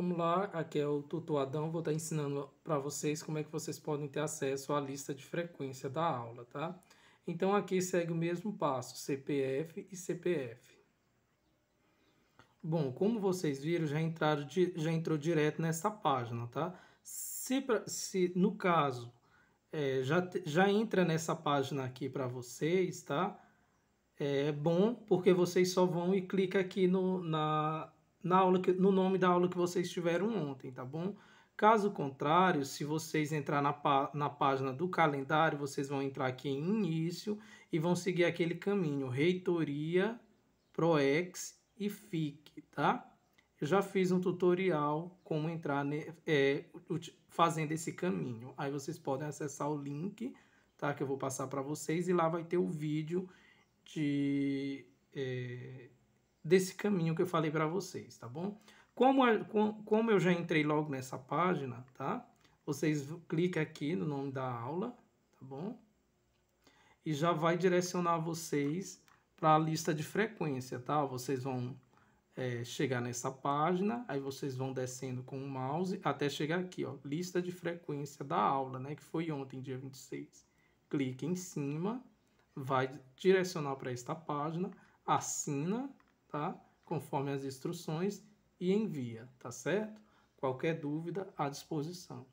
Vamos lá, aqui é o Tutuadão, Adão, vou estar ensinando para vocês como é que vocês podem ter acesso à lista de frequência da aula, tá? Então aqui segue o mesmo passo, CPF e CPF. Bom, como vocês viram, já, entraram, já entrou direto nessa página, tá? Se, se no caso, é, já, já entra nessa página aqui para vocês, tá? É bom porque vocês só vão e clicam aqui no, na, na aula que, no nome da aula que vocês tiveram ontem, tá bom? Caso contrário, se vocês entrar na, na página do calendário, vocês vão entrar aqui em início e vão seguir aquele caminho, reitoria, proex e FIC, tá? Eu já fiz um tutorial como entrar ne, é, fazendo esse caminho. Aí vocês podem acessar o link, tá? Que eu vou passar para vocês e lá vai ter o vídeo de desse caminho que eu falei para vocês, tá bom? Como, como eu já entrei logo nessa página, tá? Vocês clicam aqui no nome da aula, tá bom? E já vai direcionar vocês para a lista de frequência, tá? Vocês vão é, chegar nessa página, aí vocês vão descendo com o mouse até chegar aqui, ó, lista de frequência da aula, né, que foi ontem, dia 26. Clique em cima, vai direcionar para esta página, assina tá? Conforme as instruções e envia, tá certo? Qualquer dúvida à disposição.